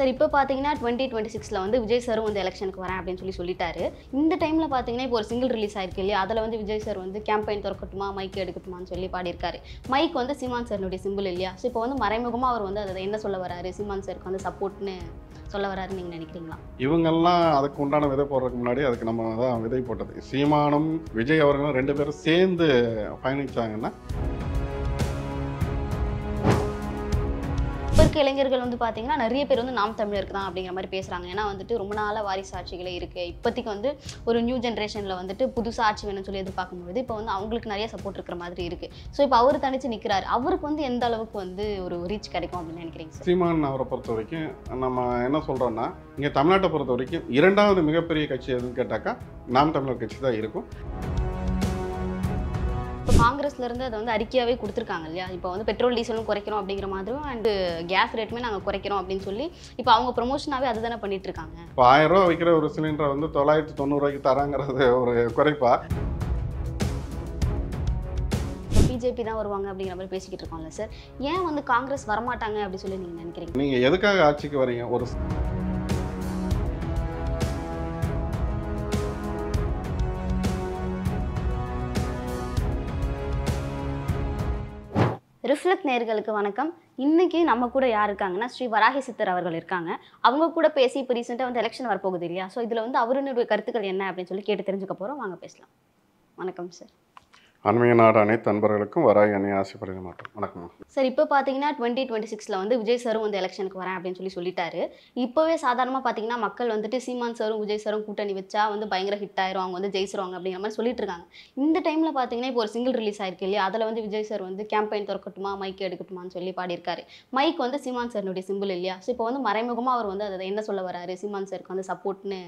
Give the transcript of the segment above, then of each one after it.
sir இப்போ பார்த்தீங்கன்னா twenty twenty சிக்ஸில் வந்து விஜய் சார் வந்து எலெக்ஷனுக்கு வரேன் அப்படின்னு சொல்லி சொல்லிட்டாரு இந்த டைமில் பார்த்தீங்கன்னா இப்போ ஒரு சிங்கிள் ரிலீஸ் ஆயிருக்கு இல்லையா அதில் வந்து விஜய் சார் வந்து கேம்பெயின் திறக்கட்டுமா மைக் எடுக்கட்டுமான்னு சொல்லி பாடியிருக்காரு மைக் வந்து சிமான் சாருடைய சிம்பிள் இல்லையா ஸோ இப்போ வந்து மறைமுகமாக அவர் வந்து அதை என்ன சொல்ல வராரு சிமான் சாருக்கு வந்து சப்போர்ட்னு சொல்ல வராரு நீங்கள் நினைக்கிறீங்களா இவங்கெல்லாம் அதுக்கு உண்டான விதை போடுறதுக்கு முன்னாடி அதுக்கு நம்ம தான் விதை போட்டது சீமானும் விஜய் அவர்களும் ரெண்டு பேரும் சேர்ந்து பயணிச்சாங்கன்னா இருக்க இளைஞர்கள் வந்து பார்த்தீங்கன்னா நிறைய பேர் வந்து நாம் தமிழருக்கு தான் அப்படிங்கிற மாதிரி பேசுகிறாங்க ஏன்னா வந்துட்டு ரொம்ப நாளாக வாரிசு ஆட்சிகளே இருக்குது இப்போதைக்கு வந்து ஒரு நியூ ஜென்ரேஷனில் வந்துட்டு புதுசாக ஆட்சி வேணும்னு சொல்லி எதிர்பார்க்கும்போது இப்போ வந்து அவங்களுக்கு நிறைய சப்போர்ட் இருக்கிற மாதிரி இருக்குது ஸோ இப்போ அவர் தனித்து நிற்கிறார் அவருக்கு வந்து எந்த அளவுக்கு வந்து ஒரு ரீச் கிடைக்கும் அப்படின்னு நினைக்கிறீங்க சீமான் அவரை பொறுத்த வரைக்கும் நம்ம என்ன சொல்கிறோன்னா இங்கே தமிழ்நாட்டை பொறுத்த வரைக்கும் இரண்டாவது மிகப்பெரிய கட்சி எதுன்னு கேட்டாக்கா நாம் தமிழர் கட்சி தான் இருக்கும் இப்போ காங்கிரஸ்லேருந்து அதை வந்து அறிக்கையாகவே கொடுத்துருக்காங்க இல்லையா இப்போ வந்து பெட்ரோல் டீசலும் குறைக்கிறோம் அப்படிங்கிற மாதிரி அண்ட் கேஸ் ரேட்டுமே நாங்கள் குறைக்கிறோம் அப்படின்னு சொல்லி இப்போ அவங்க ப்ரொமோஷனாகவே அது தானே பண்ணிட்டு இருக்காங்க இப்போ ஆயிரம் ரூபா வைக்கிற ஒரு சிலிண்டரை வந்து தொள்ளாயிரத்தி தொண்ணூறுவாய்க்கு தராங்கிறது ஒரு குறைப்பா பிஜேபி தான் வருவாங்க அப்படிங்கிற மாதிரி பேசிக்கிட்டு இருக்கோம்ல சார் ஏன் வந்து காங்கிரஸ் வரமாட்டாங்க அப்படின்னு சொல்லி நீங்கள் நினைக்கிறீங்க நீங்கள் எதுக்காக ஆட்சிக்கு வரீங்க ஒரு ரிஃப்ளெக்ட் நேர்களுக்கு வணக்கம் இன்னைக்கு நம்ம கூட யார் இருக்காங்கன்னா ஸ்ரீ வராகி சித்தர் அவர்கள் இருக்காங்க அவங்க கூட பேசி இப்போ ரீசெண்டாக வந்து எலெக்ஷன் வரப்போகுது இல்லையா ஸோ இதில் வந்து அவருடைய கருத்துக்கள் என்ன அப்படின்னு சொல்லி கேட்டு தெரிஞ்சுக்க போகிறோம் வாங்க பேசலாம் வணக்கம் சார் அண்மைய நாடு அனைத்து அன்பர்களுக்கும் வராய் அணி ஆசைப்படுகிற மாட்டோம் வணக்கம் சார் இப்போ பார்த்தீங்கன்னா டுவெண்ட்டி டுவெண்ட்டி சிக்ஸில் வந்து விஜய் சாரும் வந்து எலெக்ஷனுக்கு வரேன் அப்படின்னு சொல்லி சொல்லிட்டாரு இப்போவே சாதாரணமாக பார்த்தீங்கன்னா மக்கள் வந்துட்டு சீமான் சாரும் விஜய் சாரும் கூட்டணி வச்சா வந்து பயங்கர ஹிட் ஆயிரும் அவங்க வந்து ஜெயிச்சிருவாங்க அப்படிங்கிற மாதிரி சொல்லிட்டு இருக்காங்க இந்த டைமில் பார்த்தீங்கன்னா இப்போ ஒரு சிங்கிள் ரிலீஸ் ஆயிருக்கு இல்லையா அதில் வந்து விஜய் சார் வந்து கேம்பெயின் திறக்கட்டுமா மைக் எடுக்கட்டுமான்னு சொல்லி பாடியிருக்காரு மைக் வந்து சீமான் சார்னுடைய சிம்பிள் இல்லையா ஸோ இப்போ வந்து மறைமுகமாக அவர் வந்து அதை என்ன சொல்ல வராரு சீமான் சாருக்கு வந்து சப்போர்ட்னு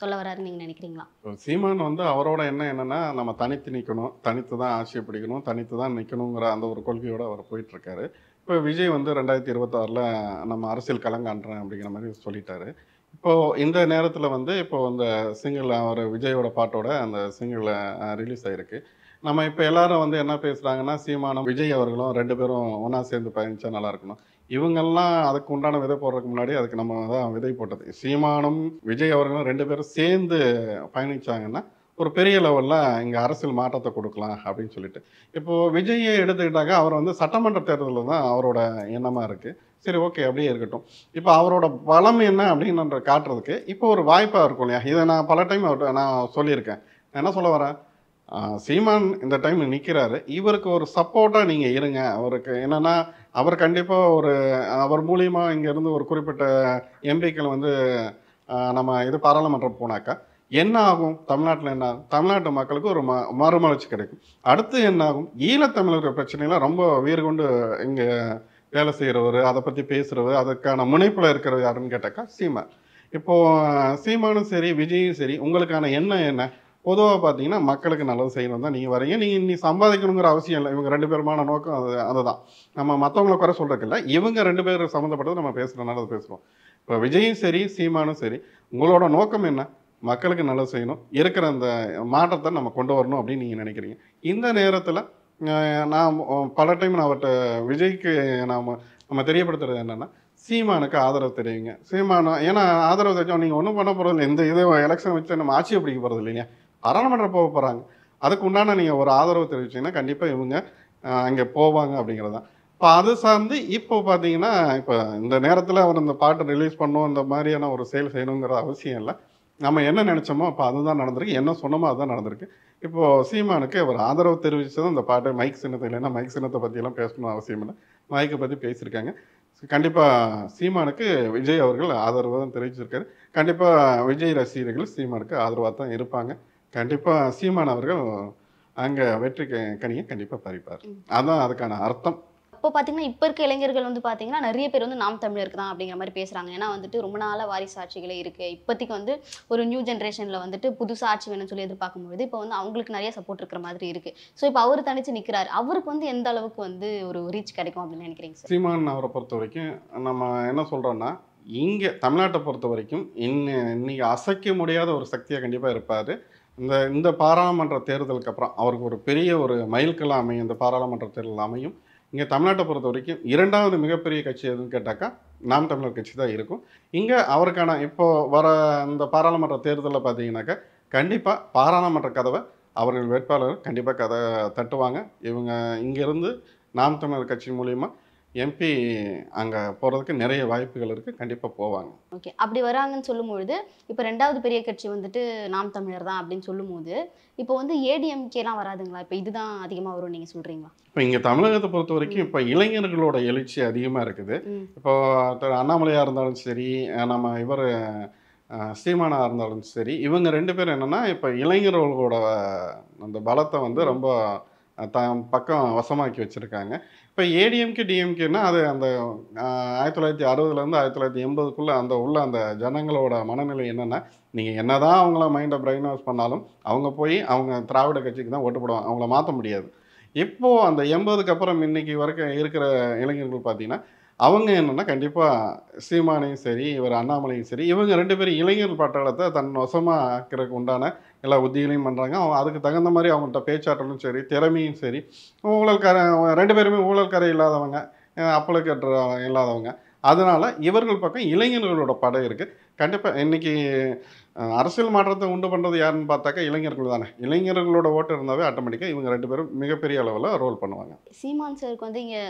சொல்ல வராருன்னு நீங்கள் நினைக்கிறீங்களா சீமான் வந்து அவரோட என்ன என்னென்னா நம்ம தனித்து நிற்கணும் தனித்து தான் ஆசையை பிடிக்கணும் தனித்து தான் நிற்கணுங்கிற அந்த ஒரு கொள்கையோடு அவர் போயிட்டுருக்காரு இப்போ விஜய் வந்து ரெண்டாயிரத்தி இருபத்தாறில் நம்ம அரசியல் கலங்காண்டேன் அப்படிங்கிற மாதிரி சொல்லிட்டாரு இப்போது இந்த நேரத்தில் வந்து இப்போது அந்த சிங்கிள் அவர் விஜயோட பாட்டோட அந்த சிங்கிள் ரிலீஸ் ஆகிருக்கு நம்ம இப்போ எல்லாரும் வந்து என்ன பேசுகிறாங்கன்னா சீமானம் விஜய் அவர்களும் ரெண்டு பேரும் ஒன்றா சேர்ந்து பயணிச்சா நல்லா இருக்கணும் இவங்கெல்லாம் அதுக்கு உண்டான விதை போடுறதுக்கு முன்னாடி அதுக்கு நம்ம தான் விதை போட்டது சீமானம் விஜய் அவர்களும் ரெண்டு பேரும் சேர்ந்து பயணித்தாங்கன்னா ஒரு பெரிய லெவலில் இங்கே அரசியல் மாற்றத்தை கொடுக்கலாம் அப்படின்னு சொல்லிட்டு இப்போது விஜயை எடுத்துக்கிட்டாக்க அவர் வந்து சட்டமன்ற தேர்தலில் தான் அவரோட எண்ணமாக இருக்குது சரி ஓகே அப்படியே இருக்கட்டும் இப்போ அவரோட பலம் என்ன அப்படின்னு காட்டுறதுக்கு இப்போ ஒரு வாய்ப்பாக இருக்கும் இல்லையா இதை நான் பல டைம் அவர்கிட்ட நான் சொல்லியிருக்கேன் என்ன சொல்ல வரேன் சீமான் இந்த டைம் நிற்கிறாரு இவருக்கு ஒரு சப்போர்ட்டாக நீங்கள் இருங்க அவருக்கு என்னென்னா அவர் கண்டிப்பாக ஒரு அவர் மூலியமாக இங்கேருந்து ஒரு குறிப்பிட்ட எம்பிக்கள் வந்து நம்ம இது பாராளுமன்றம் போனாக்கா என்ன ஆகும் தமிழ்நாட்டில் என்ன ஆகும் தமிழ்நாட்டு மக்களுக்கு ஒரு ம மறுமலர்ச்சி கிடைக்கும் அடுத்து என்ன ஆகும் ஈழத்தமிழர் பிரச்சனைலாம் ரொம்ப வீர் கொண்டு இங்கே வேலை செய்கிறவர் அதை பற்றி பேசுகிறவர் அதுக்கான முனைப்பில் இருக்கிறவர் யாருன்னு கேட்டாக்கா சீமான் இப்போது சீமானும் சரி விஜயும் சரி உங்களுக்கான எண்ணம் என்ன பொதுவாக பார்த்தீங்கன்னா மக்களுக்கு நல்லது செய்யணும் தான் நீங்கள் வரீங்க நீங்கள் நீ சம்பாதிக்கணுங்கிற அவசியம் இல்லை இவங்க ரெண்டு பேருமான நோக்கம் அது அதுதான் நம்ம மற்றவங்களை குறை சொல்கிறதுக்கு இவங்க ரெண்டு பேர் சம்மந்தப்பட்டது நம்ம பேசுகிறனால அதை பேசுகிறோம் இப்போ விஜயும் சரி சீமானும் சரி உங்களோட நோக்கம் என்ன மக்களுக்கு நல்லது செய்யணும் இருக்கிற அந்த மாற்றத்தை நம்ம கொண்டு வரணும் அப்படின்னு நீங்கள் நினைக்கிறீங்க இந்த நேரத்தில் நான் பல டைம் நான் அவர்கிட்ட விஜய்க்கு நாம் நம்ம தெரியப்படுத்துறது என்னென்னா சீமானுக்கு ஆதரவு தெரியுங்க சீமானம் ஏன்னா ஆதரவு தெரிஞ்சோம் நீங்கள் ஒன்றும் பண்ண போகிறது இல்லை இந்த இது எலெக்ஷன் வச்சு நம்ம ஆட்சியை பிடிக்க போகிறது இல்லைங்க பாராளுமன்றம் போக போகிறாங்க அதுக்கு உண்டான நீங்கள் ஒரு ஆதரவு தெரிவிச்சிங்கன்னா கண்டிப்பாக இவங்க அங்கே போவாங்க அப்படிங்கிறது தான் இப்போ அது சார்ந்து இப்போ பார்த்தீங்கன்னா இப்போ இந்த நேரத்தில் அவர் இந்த பாட்டு ரிலீஸ் பண்ணும் இந்த மாதிரியான ஒரு செயல் செய்யணுங்கிற அவசியம் இல்லை நம்ம என்ன நினச்சோமோ அப்போ அதுதான் நடந்திருக்கு என்ன சொன்னமோ அதுதான் நடந்திருக்கு இப்போது சீமானுக்கு ஒரு ஆதரவு தெரிவித்ததும் இந்த பாட்டு மைக் சின்னத்தை இல்லைன்னா மைக் சின்னத்தை பற்றியெல்லாம் பேசணும் அவசியம் இல்லை மைக்கை பற்றி பேசியிருக்காங்க கண்டிப்பாக சீமானுக்கு விஜய் அவர்கள் ஆதரவு தான் தெரிவிச்சிருக்காரு கண்டிப்பாக விஜய் ரசிகர்கள் சீமானுக்கு ஆதரவாக தான் இருப்பாங்க கண்டிப்பாக சீமான் அவர்கள் அங்கே வெற்றி கனியை கண்டிப்பாக பறிப்பார் அதான் அதுக்கான அர்த்தம் இப்போ பார்த்தீங்கன்னா இப்போ இருக்க இளைஞர்கள் வந்து பார்த்தீங்கன்னா நிறைய பேர் வந்து நாம் தமிழர் தான் அப்படிங்கிற மாதிரி பேசுகிறாங்க ஏன்னா வந்துட்டு ரொம்ப நாளாக வாரிசு ஆட்சிகளே இருக்குது இப்போதைக்கு வந்து ஒரு நியூ ஜென்ரேஷனில் வந்துட்டு புதுசாக ஆட்சி வேணும்னு சொல்லி எதிர்பார்க்கும்பொழுது இப்போ வந்து அவங்களுக்கு நிறைய சப்போர்ட் இருக்கிற மாதிரி இருக்குது ஸோ இப்போ அவர் தனித்து நிற்கிறார் அவருக்கு வந்து எந்த அளவுக்கு வந்து ஒரு ரீச் கிடைக்கும் அப்படின்னு நினைக்கிறீங்க சீமான் அவரை பொறுத்த வரைக்கும் நம்ம என்ன சொல்கிறோன்னா இங்கே தமிழ்நாட்டை பொறுத்த வரைக்கும் இன்னும் இன்றைக்கி அசைக்க முடியாத ஒரு சக்தியாக கண்டிப்பாக இருப்பார் இந்த இந்த பாராளுமன்ற தேர்தலுக்கு அப்புறம் அவருக்கு ஒரு பெரிய ஒரு மைல்கல்லாம் அமையும் இந்த பாராளுமன்ற தேர்தல் அமையும் இங்கே தமிழ்நாட்டை பொறுத்த வரைக்கும் இரண்டாவது மிகப்பெரிய கட்சி எதுன்னு கேட்டாக்கா நாம் தமிழர் கட்சி தான் இருக்கும் இங்கே அவருக்கான இப்போது வர இந்த பாராளுமன்ற தேர்தலில் பார்த்தீங்கன்னாக்கா கண்டிப்பாக பாராளுமன்ற கதவை அவர்கள் வேட்பாளர் கண்டிப்பாக கதை தட்டுவாங்க இவங்க இங்கேருந்து நாம் தமிழர் கட்சி மூலிமா எம்பி அங்கே போகிறதுக்கு நிறைய வாய்ப்புகள் இருக்குது கண்டிப்பாக போவாங்க ஓகே அப்படி வராங்கன்னு சொல்லும்பொழுது இப்போ ரெண்டாவது பெரிய கட்சி வந்துட்டு நாம் தமிழர் தான் அப்படின்னு சொல்லும்போது இப்போ வந்து ஏடிஎம்கேலாம் வராதுங்களா இப்போ இதுதான் அதிகமாக வரும் நீங்கள் சொல்கிறீங்களா இப்போ இங்கே தமிழகத்தை பொறுத்த வரைக்கும் இப்போ இளைஞர்களோட எழுச்சி அதிகமாக இருக்குது இப்போ அண்ணாமலையாக இருந்தாலும் சரி நம்ம இவர் சீமானாக இருந்தாலும் சரி இவங்க ரெண்டு பேரும் என்னென்னா இப்போ இளைஞர்களோட அந்த பலத்தை வந்து ரொம்ப த பக்கம் வசமாக்கி வச்சுருக்காங்க இப்போ ஏடிஎம்கே டிஎம்கேனா அது அந்த ஆயிரத்தி தொள்ளாயிரத்தி அறுபதுலேருந்து ஆயிரத்தி தொள்ளாயிரத்தி எண்பதுக்குள்ளே அந்த உள்ள அந்த ஜனங்களோட மனநிலை என்னென்னா நீங்கள் என்ன தான் அவங்கள மைண்டை பிரெயின் வாஷ் பண்ணாலும் அவங்க போய் அவங்க திராவிட கட்சிக்கு தான் ஓட்டு போடுவாங்க அவங்கள மாற்ற முடியாது இப்போது அந்த எண்பதுக்கு அப்புறம் இன்னைக்கு வரைக்கும் இருக்கிற இளைஞர்கள் பார்த்தீங்கன்னா அவங்க என்னென்னா கண்டிப்பாக சீமானையும் சரி இவர் அண்ணாமலையும் சரி இவங்க ரெண்டு பேரும் இளைஞர் பட்டாளத்தை தன் வசமாக ஆக்கிறதுக்கு உண்டான எல்லா உத்திகளையும் பண்ணுறாங்க அவங்க அதுக்கு தகுந்த மாதிரி அவங்கள்ட்ட பேச்சாற்றலும் சரி திறமையும் சரி ஊழல்கார ரெண்டு பேருமே கரை இல்லாதவங்க கட்டுற இல்லாதவங்க அதனால் இவர்கள் பக்கம் இளைஞர்களோட படை இருக்குது கண்டிப்பாக இன்றைக்கி அரசியல் மாற்றத்தை உண்டு பண்ணுறது யாருன்னு பார்த்தாக்கா இளைஞர்கள் தானே இளைஞர்களோட ஓட்டு இருந்தாவே ஆட்டோமேட்டிக்காக இவங்க ரெண்டு பேரும் மிகப்பெரிய அளவில் ரோல் பண்ணுவாங்க சீமான் சார் வந்து இங்கே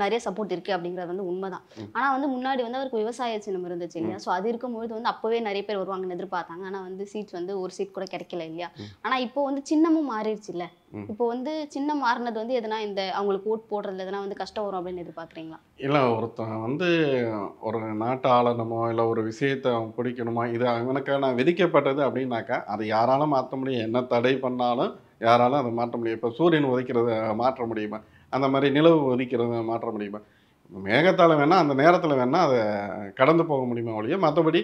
நிறைய சப்போர்ட் இருக்குது அப்படிங்கிறது வந்து உண்மைதான் ஆனால் வந்து முன்னாடி வந்து அவருக்கு விவசாய சின்னம் இருந்துச்சு இல்லையா ஸோ அது இருக்கும்போது வந்து அப்போவே நிறைய பேர் வருவாங்கன்னு எதிர்பார்த்தாங்க ஆனால் வந்து சீட் வந்து ஒரு சீட் கூட கிடைக்கல இல்லையா ஆனா இப்போ வந்து சின்னமும் மாறிடுச்சு இல்ல இப்போ வந்து சின்னம் மாறினது வந்து எதனா இந்த அவங்களுக்கு ஓட் போடுறது எதனா வந்து கஷ்டம் வரும் அப்படின்னு எதிர்பார்க்குறீங்களா இல்லை ஒருத்தன் வந்து ஒரு நாட்டு ஆளணுமோ இல்லை ஒரு விஷயத்தை அவன் பிடிக்கணுமா இது நான் விதிக்கப்பட்டது அப்படின்னாக்கா அதை யாராலும் மாற்ற முடியும் என்ன தடை பண்ணாலும் யாராலும் அதை மாற்ற முடியும் இப்போ சூரியன் உதைக்கிறத மாற்ற முடியுமா அந்த மாதிரி நிலவு ஒதுக்கிறத மாற்ற முடியுமா மேகத்தால் வேணால் அந்த நேரத்தில் வேணா அதை கடந்து போக முடியுமா ஒழிய மற்றபடி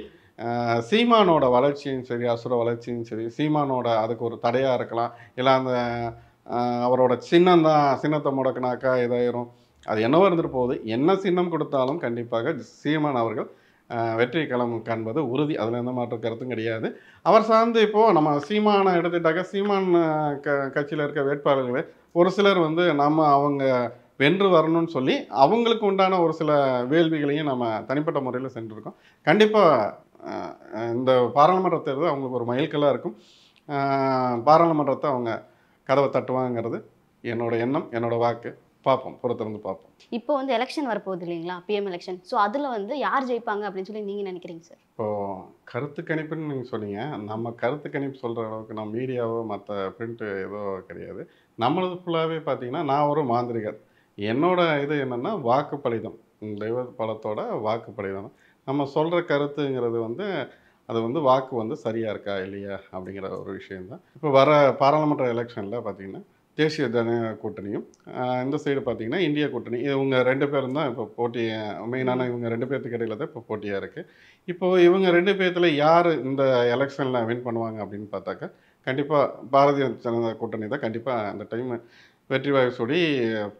சீமானோட வளர்ச்சியும் சரி அசுர வளர்ச்சியும் சரி சீமானோட அதுக்கு ஒரு தடையாக இருக்கலாம் இல்லை அந்த அவரோட சின்னம் தான் சின்னத்தை முடக்கினாக்கா இதாயிரும் அது என்னவோ இருந்துட்டு போகுது என்ன சின்னம் கொடுத்தாலும் கண்டிப்பாக சீமான் அவர்கள் வெற்றி களம் காண்பது உறுதி அதில் எந்த மாற்ற கருத்தும் கிடையாது அவர் சார்ந்து இப்போது நம்ம சீமானை எடுத்துட்டாக்க சீமான் க கட்சியில் இருக்க வேட்பாளர்களே ஒரு சிலர் வந்து நம்ம அவங்க வென்று வரணும்னு சொல்லி அவங்களுக்கு உண்டான ஒரு சில வேள்விகளையும் நம்ம தனிப்பட்ட முறையில் சென்றிருக்கோம் கண்டிப்பாக இந்த பாராளுமன்ற தேர்தல் அவங்களுக்கு ஒரு மயில்கல்லாக இருக்கும் பாராளுமன்றத்தை அவங்க கதவை தட்டுவாங்கிறது என்னோடய எண்ணம் என்னோடய வாக்கு பார்ப்போம் புறத்திலிருந்து பார்ப்போம் இப்போ வந்து எலெக்ஷன் வரப்போகுது இல்லைங்களா பிஎம் எலெக்ஷன் ஸோ அதில் வந்து யார் ஜெயிப்பாங்க அப்படின்னு சொல்லி நீங்கள் நினைக்கிறீங்க சார் இப்போது கருத்து கணிப்புன்னு நீங்கள் சொன்னீங்க நம்ம கருத்து கணிப்பு சொல்கிற அளவுக்கு நான் மீடியாவோ மற்ற பிரிண்ட்டு ஏதோ கிடையாது நம்மளது ஃபுல்லாகவே பார்த்தீங்கன்னா நான் ஒரு மாந்திரிகர் என்னோட இது என்னென்னா வாக்கு தெய்வ பழத்தோட வாக்கு நம்ம சொல்கிற கருத்துங்கிறது வந்து அது வந்து வாக்கு வந்து சரியாக இருக்கா இல்லையா அப்படிங்கிற ஒரு விஷயந்தான் இப்போ வர பாராளுமன்ற எலெக்ஷனில் பார்த்திங்கன்னா தேசிய ஜன கூட்டணியும் இந்த சைடு பார்த்தீங்கன்னா இந்திய கூட்டணி இது இவங்க ரெண்டு பேரும் தான் இப்போ போட்டி மெயினான இவங்க ரெண்டு பேர்த்துக்கு இடையில தான் இப்போ போட்டியாக இருக்குது இப்போது இவங்க ரெண்டு பேர்த்தில் யார் இந்த எலெக்ஷனில் வின் பண்ணுவாங்க அப்படின்னு பார்த்தாக்கா கண்டிப்பாக பாரதிய ஜனதா கூட்டணி தான் கண்டிப்பாக அந்த டைம் வெற்றி வாய்ப்பு சொல்லி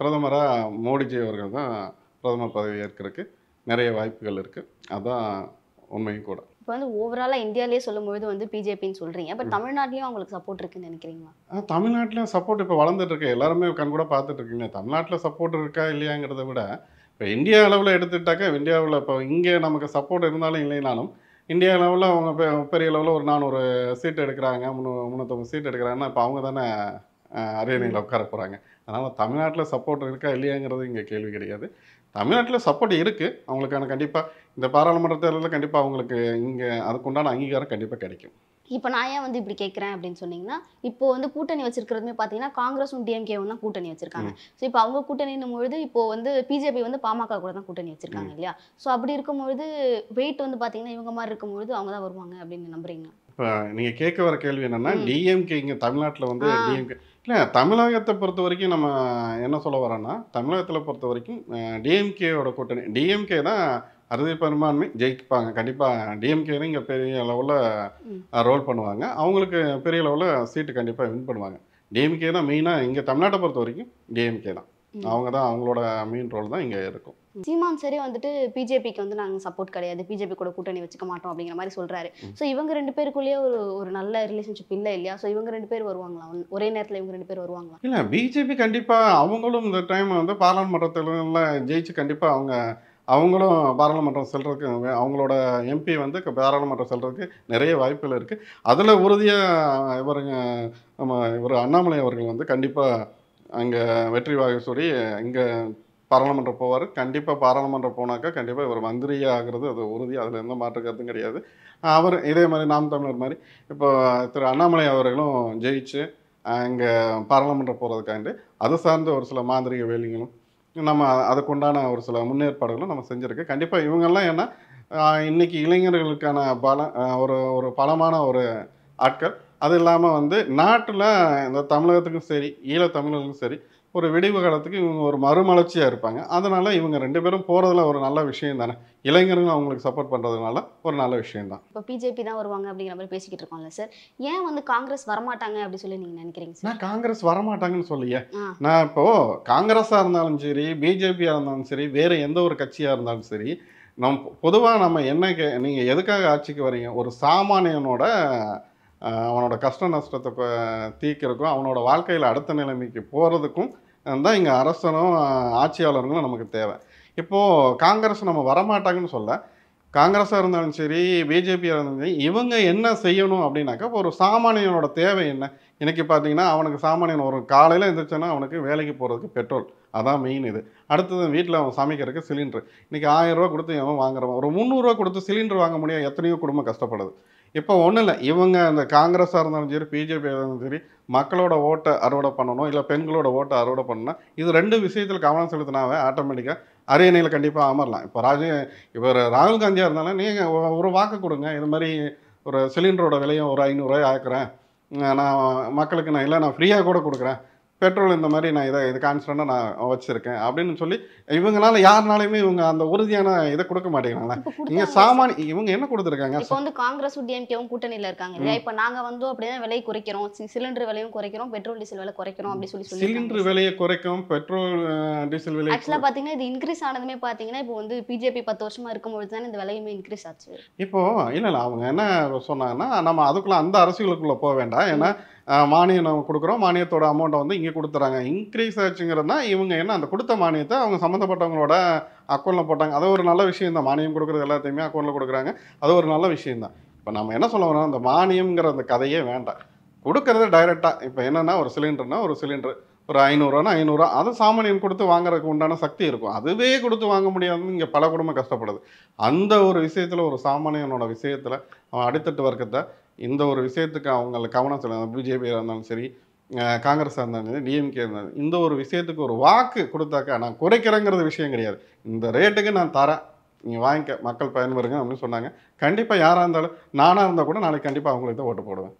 பிரதமராக மோடிஜி அவர்கள் தான் பிரதமர் பதவி ஏற்கிறதுக்கு நிறைய வாய்ப்புகள் இருக்குது அதுதான் உண்மையும் கூட இப்போ வந்து ஓவராலாக இந்தியாவிலே சொல்லும்பொழுது வந்து பிஜேபின்னு சொல்கிறீங்க பட் தமிழ்நாட்டிலையும் அவங்களுக்கு சப்போர்ட் இருக்குன்னு நினைக்கிறீங்களா தமிழ்நாட்டிலையும் சப்போர்ட் இப்போ வளர்ந்துட்டு இருக்கு எல்லாருமே கண் கூட பார்த்துட்டு இருக்கீங்க தமிழ்நாட்டில் சப்போர்ட் இருக்கா இல்லையாங்கிறத விட இப்போ இந்தியா அளவில் எடுத்துக்கிட்டாக்கா இந்தியாவில் இப்போ இங்கே நமக்கு சப்போர்ட் இருந்தாலும் இல்லைனாலும் இந்தியா லெவலில் அவங்க பெரிய லெவலில் ஒரு நானூறு சீட் எடுக்கிறாங்க முன்னூ முந்நூற்றம்பது சீட் எடுக்கிறாங்கன்னா இப்போ அவங்க தானே அரியணையில் உட்கார போகிறாங்க அதனால் தமிழ்நாட்டில் சப்போர்ட் இருக்கா இல்லையாங்கிறது இங்கே கேள்வி கிடையாது தமிழ்நாட்டில் சப்போர்ட் இருக்குது அவங்களுக்கான கண்டிப்பாக இந்த பாராளுமன்ற தேர்தலில் கண்டிப்பாக அவங்களுக்கு இங்கே அதுக்குண்டான அங்கீகாரம் கண்டிப்பாக கிடைக்கும் இப்போ நான் ஏன் வந்து இப்படி கேட்குறேன் அப்படின்னு சொன்னீங்கன்னா இப்போ வந்து கூட்டணி வச்சிருக்கிறதுமே பார்த்தீங்கன்னா காங்கிரஸும் டிஎம்கேவும் தான் கூட்டணி வச்சிருக்காங்க ஸோ இப்போ அவங்க கூட்டணின்னும் பொழுது இப்போ வந்து பிஜேபி வந்து பாமக கூட தான் கூட்டணி வச்சிருக்காங்க இல்லையா ஸோ அப்படி இருக்கும்பொழுது வெயிட் வந்து பார்த்தீங்கன்னா இவங்க மாதிரி இருக்கும்பொழுது அவங்க தான் வருவாங்க அப்படின்னு நம்புறீங்களா இப்போ நீங்கள் கேட்க வர கேள்வி என்னென்னா டிஎம்கே இங்கே தமிழ்நாட்டில் வந்து டிஎம்கே இல்லை தமிழகத்தை பொறுத்த வரைக்கும் நம்ம என்ன சொல்ல வரோன்னா தமிழகத்தில் பொறுத்த வரைக்கும் டிஎம்கேயோட கூட்டணி டிஎம்கே தான் அறுதி பெரும்பான்மை ஜெயிப்பாங்க கண்டிப்பாக டிஎம்கே இங்கே பெரிய லெவலில் ரோல் பண்ணுவாங்க அவங்களுக்கு பெரிய லெவலில் சீட்டு கண்டிப்பாக வின் பண்ணுவாங்க டிஎம்கே தான் மெயினாக இங்கே தமிழ்நாட்டை பொறுத்த வரைக்கும் டிஎம்கே தான் அவங்க தான் அவங்களோட மெயின் ரோல் தான் இங்கே இருக்கும் சீமான் சரி வந்துட்டு பிஜேபிக்கு வந்து நாங்கள் சப்போர்ட் கிடையாது பிஜேபி கூட கூட்டணி வச்சுக்க மாட்டோம் அப்படிங்கிற மாதிரி சொல்கிறாரு ஸோ இவங்க ரெண்டு பேருக்குள்ளேயே ஒரு ஒரு நல்ல ரிலேஷன்ஷிப் இல்லை இல்லையா ஸோ இவங்க ரெண்டு பேர் வருவாங்களா ஒரே நேரத்தில் இவங்க ரெண்டு பேர் வருவாங்களா இல்லை பிஜேபி கண்டிப்பாக அவங்களும் இந்த டைம் வந்து பாராளுமன்றத்தில் ஜெயிச்சு கண்டிப்பாக அவங்க அவங்களும் பாராளுமன்றம் செல்றதுக்கு அவங்களோட எம்பி வந்து பாராளுமன்றம் செல்றதுக்கு நிறைய வாய்ப்புகள் இருக்குது அதில் உறுதியாக இவருங்க நம்ம இவர் அண்ணாமலை அவர்கள் வந்து கண்டிப்பாக அங்கே வெற்றி வாகை சொல்லி இங்கே பாராளுமன்றம் போவார் கண்டிப்பாக பாராளுமன்றம் போனாக்கா கண்டிப்பாக இவர் மந்திரியாகிறது அது உறுதி அதில் எந்த மாற்று கிடையாது அவர் இதே மாதிரி நாம் தமிழர் மாதிரி இப்போ திரு அண்ணாமலை அவர்களும் ஜெயிச்சு அங்கே பாராளுமன்றம் போகிறதுக்காண்டு அது சார்ந்த ஒரு சில மாந்திரிக வேலைகளும் நம்ம அதுக்குண்டான ஒரு சில முன்னேற்பாடுகளும் நம்ம செஞ்சுருக்கு கண்டிப்பாக இவங்கெல்லாம் என்ன இன்றைக்கி இளைஞர்களுக்கான பல ஒரு ஒரு பலமான ஒரு ஆட்கள் அது இல்லாமல் வந்து நாட்டில் இந்த தமிழகத்துக்கும் சரி ஈழத்தமிழர்களுக்கும் சரி ஒரு விடிவு காலத்துக்கு இவங்க ஒரு மறுமலர்ச்சியாக இருப்பாங்க அதனால் இவங்க ரெண்டு பேரும் போகிறதுல ஒரு நல்ல விஷயம் தானே இளைஞர்கள் அவங்களுக்கு சப்போர்ட் பண்ணுறதுனால ஒரு நல்ல விஷயம் தான் இப்போ பிஜேபி தான் வருவாங்க அப்படிங்கிற மாதிரி பேசிக்கிட்டு இருக்கோம்ல சார் ஏன் வந்து காங்கிரஸ் வரமாட்டாங்க அப்படின்னு சொல்லி நீங்கள் நினைக்கிறீங்க நான் காங்கிரஸ் வரமாட்டாங்கன்னு சொல்லியே நான் இப்போது காங்கிரஸாக இருந்தாலும் சரி பிஜேபியாக இருந்தாலும் சரி வேறு எந்த ஒரு கட்சியாக இருந்தாலும் சரி நம் பொதுவாக நம்ம என்ன கே நீங்கள் எதுக்காக ஆட்சிக்கு வரீங்க ஒரு சாமானியனோட அவனோட கஷ்ட நஷ்டத்தை இப்போ தீக்கிறதுக்கும் அவனோட வாழ்க்கையில் அடுத்த நிலைமைக்கு போகிறதுக்கும் தான் இங்கே அரசனும் ஆட்சியாளர்களும் நமக்கு தேவை இப்போது காங்கிரஸ் நம்ம வரமாட்டாங்கன்னு சொல்ல காங்கிரஸாக இருந்தாலும் சரி பிஜேபியாக இருந்தாலும் சரி இவங்க என்ன செய்யணும் அப்படின்னாக்கா ஒரு சாமானியனோட தேவை என்ன இன்றைக்கி பார்த்தீங்கன்னா அவனுக்கு சாமானியன் ஒரு காலையில் எழுந்திரிச்சோன்னா அவனுக்கு வேலைக்கு போகிறதுக்கு பெட்ரோல் அதான் மெயின் இது அடுத்தது வீட்டில் அவன் சமைக்கிறதுக்கு சிலிண்டர் இன்றைக்கி ஆயிரம் ரூபா கொடுத்து அவன் வாங்குறவன் ஒரு முந்நூறுரூவா கொடுத்து சிலிண்டர் வாங்க முடியாது எத்தனையோ குடும்பம் கஷ்டப்படுது இப்போ ஒன்றும் இல்லை இவங்க அந்த காங்கிரஸாக இருந்தாலும் சரி பிஜேபியாக இருந்தாலும் சரி மக்களோட ஓட்டை அறுவடை பண்ணணும் இல்லை பெண்களோட ஓட்டை அறுவடை பண்ணணும் இது ரெண்டு விஷயத்தில் கவனம் செலுத்தினாவே ஆட்டோமேட்டிக்காக அரியணையில் கண்டிப்பாக அமரலாம் இப்போ ராஜ இவர் ராகுல் காந்தியாக இருந்தாலும் நீங்கள் ஒரு வாக்கு கொடுங்க இது மாதிரி ஒரு சிலிண்டரோட விலையும் ஒரு ஐநூறுரூவாய் ஆக்குறேன் நான் மக்களுக்கு நான் இல்லை நான் ஃப்ரீயாக கூட கொடுக்குறேன் பெட்ரோல் இந்த மாதிரி நான் இதை இது கான்ஸ்டண்டாக நான் வச்சுருக்கேன் அப்படின்னு சொல்லி இவங்களால யாருனாலுமே இவங்க அந்த உறுதியான இதை கொடுக்க மாட்டேங்கிறாங்களா இங்கே சாமானி இவங்க என்ன கொடுத்துருக்காங்க இப்போ வந்து காங்கிரஸ் டிஎம்கேவும் கூட்டணியில் இருக்காங்க இல்லையா இப்போ நாங்கள் வந்து அப்படியே விலை குறைக்கிறோம் சிலிண்டர் விலையும் குறைக்கிறோம் பெட்ரோல் டீசல் விலை குறைக்கிறோம் அப்படின்னு சொல்லி சிலிண்டர் விலையை குறைக்கும் பெட்ரோல் டீசல் விலை ஆக்சுவலாக பார்த்தீங்கன்னா இது இன்க்ரீஸ் ஆனதுமே பார்த்தீங்கன்னா இப்போ வந்து பிஜேபி பத்து வருஷமாக இருக்கும்போது தானே இந்த விலையுமே இன்க்ரீஸ் ஆச்சு இப்போ இல்லை இல்லை அவங்க என்ன சொன்னாங்கன்னா நம்ம அதுக்குள்ளே அந்த அரசியலுக்குள்ளே போக வேண்டாம் ஏன்னா மானியம் நம்ம கொடுக்குறோம் மானியத்தோட அமௌண்ட்டை வந்து இங்கே கொடுத்துறாங்க இன்க்ரீஸ் ஆச்சுங்கிறதுனா இவங்க என்ன அந்த கொடுத்த மானியத்தை அவங்க சம்மந்தப்பட்டவங்களோட அக்கௌண்ட்டில் போட்டாங்க அது ஒரு நல்ல விஷயம் தான் மானியம் கொடுக்குறது எல்லாத்தையுமே அக்கௌண்ட்டில் கொடுக்குறாங்க அது ஒரு நல்ல விஷயம் தான் இப்போ நம்ம என்ன சொல்ல வரோம் அந்த மானியம்ங்கிற அந்த கதையே வேண்டாம் கொடுக்கறது டைரெக்டாக இப்போ என்னென்னா ஒரு சிலிண்டர்னா ஒரு சிலிண்டர் ஒரு ஐநூறுரூவானா ஐநூறுரூவா அதை சாமானியம் கொடுத்து வாங்குறதுக்கு உண்டான சக்தி இருக்கும் அதுவே கொடுத்து வாங்க முடியாதுன்னு இங்கே பல குடும்பம் கஷ்டப்படுது அந்த ஒரு விஷயத்தில் ஒரு சாமானியனோட விஷயத்தில் அவன் அடித்தட்டு வர்க்கத்தை இந்த ஒரு விஷயத்துக்கு அவங்களை கவனம் செலுத்தணும் பிஜேபியாக இருந்தாலும் சரி காங்கிரஸாக இருந்தாலும் சரி டிஎம்கே இருந்தாலும் இந்த ஒரு விஷயத்துக்கு ஒரு வாக்கு கொடுத்தாக்கா நான் குறைக்கிறேங்கிறது விஷயம் கிடையாது இந்த ரேட்டுக்கு நான் தரேன் நீங்கள் வாங்கிக்க மக்கள் பயன்பெறுங்க அப்படின்னு சொன்னாங்க கண்டிப்பாக யாராக இருந்தாலும் நானாக இருந்தால் கூட நாளைக்கு கண்டிப்பாக அவங்களுக்கு தான் ஓட்டு போடுவேன்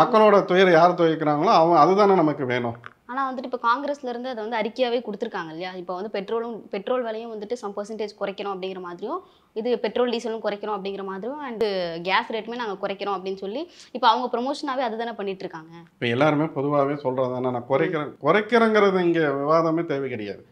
மக்களோட துயரை யார் துவைக்கிறாங்களோ அவங்க அதுதானே நமக்கு வேணும் ஆனால் வந்துட்டு இப்போ காங்கிரஸ்லேருந்து அதை வந்து அறிக்கையாகவே கொடுத்துருக்காங்க இல்லையா இப்போ வந்து பெட்ரோலும் பெட்ரோல் விலையும் வந்துட்டு சம் பர்சன்டேஜ் குறைக்கணும் அப்படிங்கிற மாதிரியும் இது பெட்ரோல் டீசலும் குறைக்கணும் அப்படிங்கிற மாதிரியும் அண்டு கேஸ் ரேட்டுமே நாங்கள் குறைக்கிறோம் அப்படின்னு சொல்லி இப்போ அவங்க ப்ரொமோஷனாகவே அது தானே இருக்காங்க இப்போ எல்லாருமே பொதுவாகவே சொல்கிறது தானே நான் குறைக்கிறேன் குறைக்கிறேங்கிறது இங்கே விவாதமே தேவை கிடையாது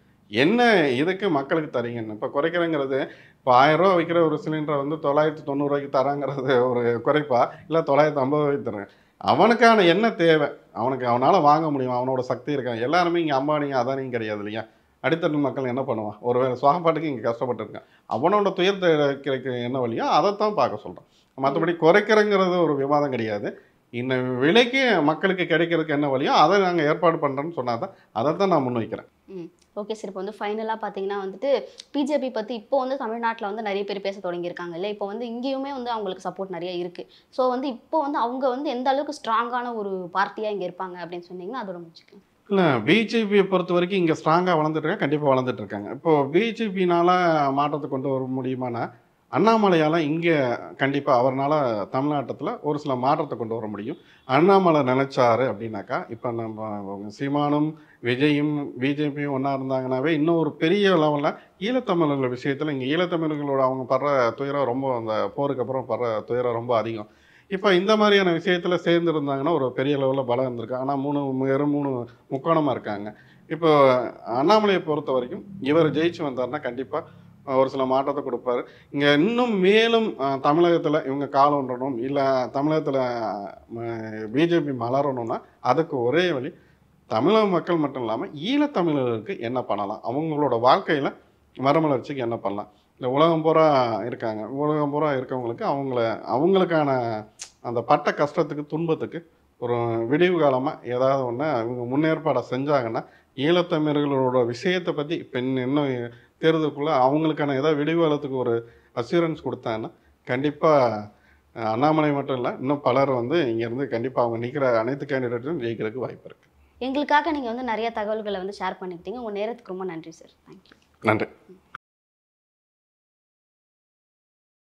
என்ன இதுக்கு மக்களுக்கு தரீங்கன்னு இப்போ குறைக்கிறேங்கிறது இப்போ ரூபா விற்கிற ஒரு சிலிண்டரை வந்து தொள்ளாயிரத்தி தொண்ணூறுரூவாய்க்கு தராங்கிறது ஒரு குறைப்பா இல்லை தொள்ளாயிரத்தி ஐம்பது ரூபாய்க்கு தரேன் அவனுக்கான என்ன தேவை அவனுக்கு அவனால் வாங்க முடியும் அவனோட சக்தி இருக்கான் எல்லாருமே இங்கே அம்பானிங்க அதானியும் கிடையாது இல்லையா அடித்தட்டு மக்கள் என்ன பண்ணுவான் ஒரு வேறு இங்கே கஷ்டப்பட்டுருக்கான் அவனோட துயரத்தை கிடைக்க என்ன வழியோ அதைத்தான் பார்க்க சொல்கிறான் மற்றபடி குறைக்கிறங்கிறது ஒரு விவாதம் கிடையாது இந்த விலைக்கு மக்களுக்கு கிடைக்கிறதுக்கு என்ன வழியோ அதை நாங்கள் ஏற்பாடு பண்ணுறோன்னு சொன்னால் தான் நான் முன் நான் முன்வைக்கிறேன் ஓகே சார் இப்போ வந்து ஃபைனலாக பார்த்தீங்கன்னா வந்துட்டு பிஜேபி பற்றி இப்போ வந்து தமிழ்நாட்டில் வந்து நிறைய பேர் பேச தொடங்கியிருக்காங்க இல்லை இப்போ வந்து இங்கேயுமே வந்து அவங்களுக்கு சப்போர்ட் நிறைய இருக்குது ஸோ வந்து இப்போ வந்து அவங்க வந்து எந்த அளவுக்கு ஸ்ட்ராங்கான ஒரு பார்ட்டியாக இங்கே இருப்பாங்க அப்படின்னு சொன்னீங்கன்னா அதோட முடிச்சுக்கலாம் இல்லை பிஜேபியை பொறுத்த வரைக்கும் இங்கே ஸ்ட்ராங்காக வளர்ந்துட்டு இருக்காங்க கண்டிப்பாக வளர்ந்துட்டு இருக்காங்க இப்போது பிஜேபினால் மாற்றத்தை கொண்டு வர முடியுமானா அண்ணாமலையால் இங்கே கண்டிப்பாக அவர்னால் தமிழ்நாட்டத்தில் ஒரு சில மாற்றத்தை கொண்டு வர முடியும் அண்ணாமலை நினச்சாரு அப்படின்னாக்கா இப்போ நம்ம சீமானும் விஜயும் பிஜேபியும் ஒன்றா இருந்தாங்கனாவே இன்னும் ஒரு பெரிய லெவலில் ஈழத்தமிழர்கள் விஷயத்தில் இங்கே ஈழத்தமிழர்களோட அவங்க படுற துயரம் ரொம்ப அந்த போருக்கு அப்புறம் படுற துயரம் ரொம்ப அதிகம் இப்போ இந்த மாதிரியான விஷயத்தில் சேர்ந்து ஒரு பெரிய லெவலில் பலம் இருந்திருக்கு ஆனால் மூணு வெறும் மூணு முக்கோணமாக இருக்காங்க இப்போ அண்ணாமலையை பொறுத்த வரைக்கும் இவர் ஜெயிச்சு வந்தார்னா கண்டிப்பாக ஒரு சில மாற்றத்தை கொடுப்பாரு இங்கே இன்னும் மேலும் தமிழகத்தில் இவங்க காலம் ஒன்றணும் இல்லை தமிழகத்தில் பிஜேபி மலரணும்னா அதுக்கு ஒரே வழி தமிழக மக்கள் மட்டும் இல்லாமல் ஈழத்தமிழர்களுக்கு என்ன பண்ணலாம் அவங்களோட வாழ்க்கையில் மரமலர்ச்சிக்கு என்ன பண்ணலாம் இல்லை உலகம் பூரா இருக்காங்க உலகம் பூரா இருக்கவங்களுக்கு அவங்கள அவங்களுக்கான அந்த பட்ட கஷ்டத்துக்கு துன்பத்துக்கு ஒரு விடிவு காலமாக ஏதாவது ஒன்று இவங்க முன்னேற்பாடை செஞ்சாங்கன்னா ஈழத்தமிழர்களோட விஷயத்தை பற்றி பெண் இன்னும் தேர்தலுக்குள்ளே அவங்களுக்கான ஏதாவது விடிவாளத்துக்கு ஒரு அசூரன்ஸ் கொடுத்தாங்கன்னா கண்டிப்பாக அண்ணாமலை மட்டும் இல்லை இன்னும் பலர் வந்து இங்கேருந்து கண்டிப்பாக அவங்க நிற்கிற அனைத்து கேண்டிடேட்டும் ஜெயிக்கிறதுக்கு வாய்ப்பு இருக்குது எங்களுக்காக நீங்கள் வந்து நிறைய தகவல்களை வந்து ஷேர் பண்ணிக்கிட்டீங்க உங்கள் நேரத்துக்கு ரொம்ப நன்றி சார் தேங்க்யூ நன்றி